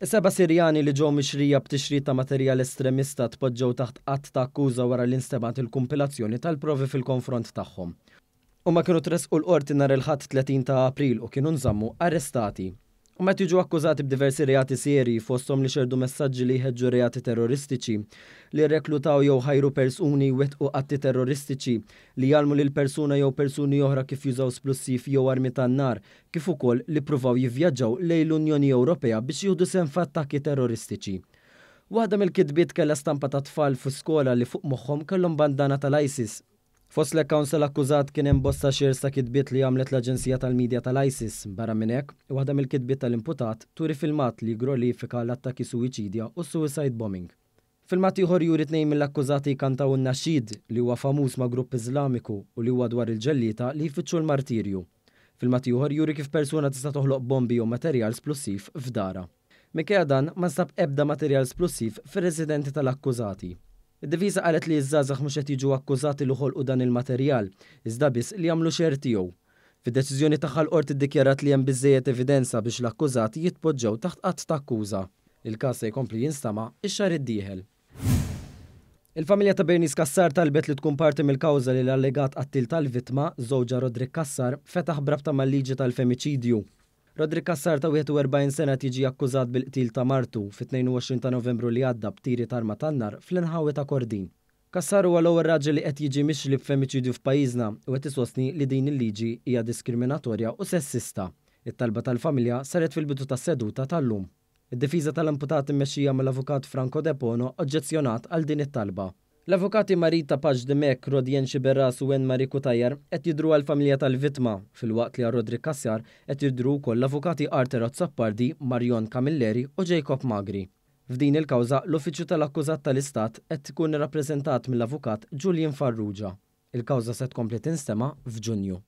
Is-seba Sirjani li ġew mixrija b'tixrid ta' materjal estremista tpoġġew taħt qatt ta' akkuża wara l-instebat il-kumpilazzjoni tal-provi fil-konfront tagħhom. U ma kienu tresqu l-qorti nhar il-ħadd 30 ta' April u kienu nżammu arrestati. U met jiġu akkużati b'diversi reati seri fosthom li xerdu messaġġi li jħeġġu reati terroristiċi, li reklutaw jew ħajru persuni wetqu atti terroristiċi, li jalmu lil persuna jew persuni oħra kif jużaw splussiv jew armi tan-nar, kif ukoll li pruvaw jivvjaġġaw lejn l-Unjoni Ewropea biex jieħdu sem f'attakki terroristiċi. Waħda mill-kidbiet kella stampa ta' tfal fu skola li fuq moħħom kellhom bandana tal-ISIS Fost le Council akkużat kien hemm bosta sa kitbiet li għamlet l-Aġenzija tal-Midja tal-ISIS barra minn hekk, waħda mill-kitbiet tal-imputat turi filmat li grolifika l-attakki suwiċidja u suicide bombing. Fil-mat ieħor juri tnejn mill-akkużati kantaw n-naxxid li huwa famuż ma' grupp Iżlamiku u li huwa dwar il-ġellita li jfittxu l-martirju. Fil-mat ieħor juri kif persuna tista' toħloq bombi u materjal splussiv f'dara. Mikea dan ma nsab ebda materjal splussiv fir-residenti tal-akkużati. Id-divisa qalet li iż żgħażagħ mhux qed jiġu akkużati li ħolqu dan il-materjal, iżda biss li jagħmlu xertiju. tiegħu. Fid-deċiżjoni tagħha l-qorti li hemm biżejjed evidenza biex l-akkużati jitpoġġew taħt qatt ta' akkuża. Il-każ se jkompli jinstama' ix-xahar iddieħel. Il-familja ta' Bernis Kassar talbet li tkun parti mill-kawża li l-allegat qattil tal-vitma, żewġa Rodrik Kassar, fetaħ brabta mal-liġi tal-femiċidju Rodri Kassar ta' 41 sena tiġi akkużat bil-qtil ta' Martu fit-22 ta' Novembru li għadda b'tiri ta' arma tannar fl-inħawi ta' Kordin. Kassar huwa l-ewwel raġel li qed jiġi mixli f'femiċidju f'pajjiżna u qed isostni li din il-liġi hija diskriminatorja u sessista. It-talba tal-familja saret fil-bidu ta' seduta tal-lum. Id-difiża tal amputat immexxija mill-avukat Franco Depono oġġezzjonat għal din it-talba. L-avukati Marita Paġ Mek, Rodjen Xiberras u Wen Mariku Tajjar qed jidru għal-familja tal-vitma fil-waqt li Rodri Kassjar qed jidru wkoll l-avukati Arter Zappardi, Marion Kamilleri u Jacob Magri. F'din il-kawża l-Uffiċċju tal-Akkużat tal-Istat qed tkun rappresentat mill-avukat Julian Farrugia. Il-kawża se tkompli tinstema' f'Ġunju.